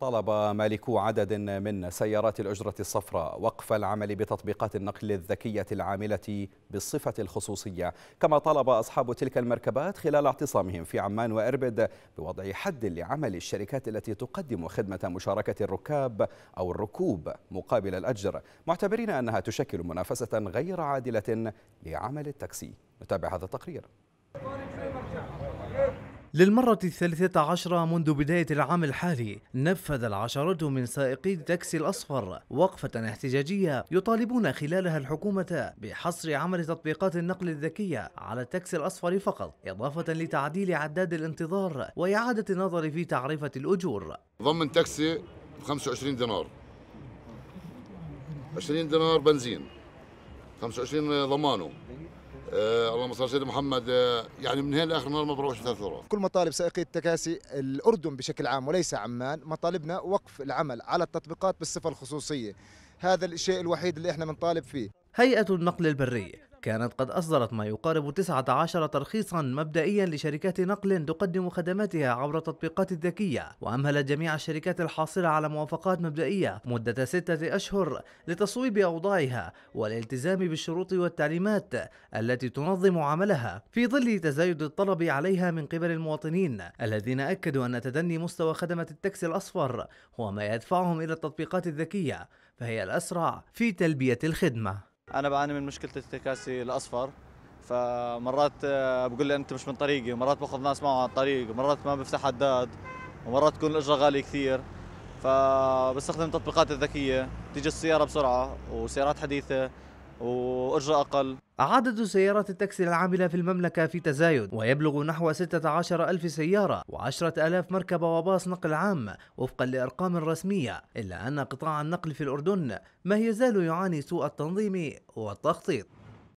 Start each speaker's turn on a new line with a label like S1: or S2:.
S1: طلب مالكو عدد من سيارات الأجرة الصفراء وقف العمل بتطبيقات النقل الذكية العاملة بالصفة الخصوصية كما طلب أصحاب تلك المركبات خلال اعتصامهم في عمان وإربد بوضع حد لعمل الشركات التي تقدم خدمة مشاركة الركاب أو الركوب مقابل الأجر معتبرين أنها تشكل منافسة غير عادلة لعمل التاكسي نتابع هذا التقرير للمرة الثالثة عشرة منذ بداية العام الحالي
S2: نفذ العشرات من سائقي التاكسي الأصفر وقفة احتجاجية يطالبون خلالها الحكومة بحصر عمل تطبيقات النقل الذكية على التاكسي الأصفر فقط إضافة لتعديل عداد الانتظار وإعادة النظر في تعرفة الأجور
S3: ضمن تاكسي ب 25 دينار 20 دينار بنزين 25 ضمانه آه اللهم صل على سيدنا محمد آه، يعني من هنا لاخر النهار ما بروحش ثلاث ثروات
S2: كل مطالب سائقي التكاسي الاردن بشكل عام وليس عمان مطالبنا وقف العمل على التطبيقات بالصفه الخصوصيه هذا الشيء الوحيد اللي احنا بنطالب فيه هيئه النقل البري كانت قد أصدرت ما يقارب 19 ترخيصا مبدئيا لشركات نقل تقدم خدماتها عبر التطبيقات الذكية وأمهلت جميع الشركات الحاصلة على موافقات مبدئية مدة ستة أشهر لتصويب أوضاعها والالتزام بالشروط والتعليمات التي تنظم عملها في ظل تزايد الطلب عليها من قبل المواطنين الذين أكدوا أن تدني مستوى خدمة التاكسي الأصفر هو ما يدفعهم إلى التطبيقات الذكية فهي الأسرع في تلبية الخدمة
S4: انا بعاني من مشكله التكاسي الاصفر فمرات آه، بقول لي انت مش من طريقي ومرات باخذ ناس معه على الطريق ومرات ما بفتح حداد ومرات تكون الاجره غاليه كثير فبستخدم التطبيقات الذكيه تيجي السياره بسرعه وسيارات حديثه وأجرة أقل
S2: عدد سيارات التاكسي العاملة في المملكة في تزايد ويبلغ نحو 16 ألف سيارة و10 ألاف مركبة وباص نقل عام وفقا لأرقام رسمية إلا أن قطاع النقل في الأردن ما يزال يعاني سوء التنظيم والتخطيط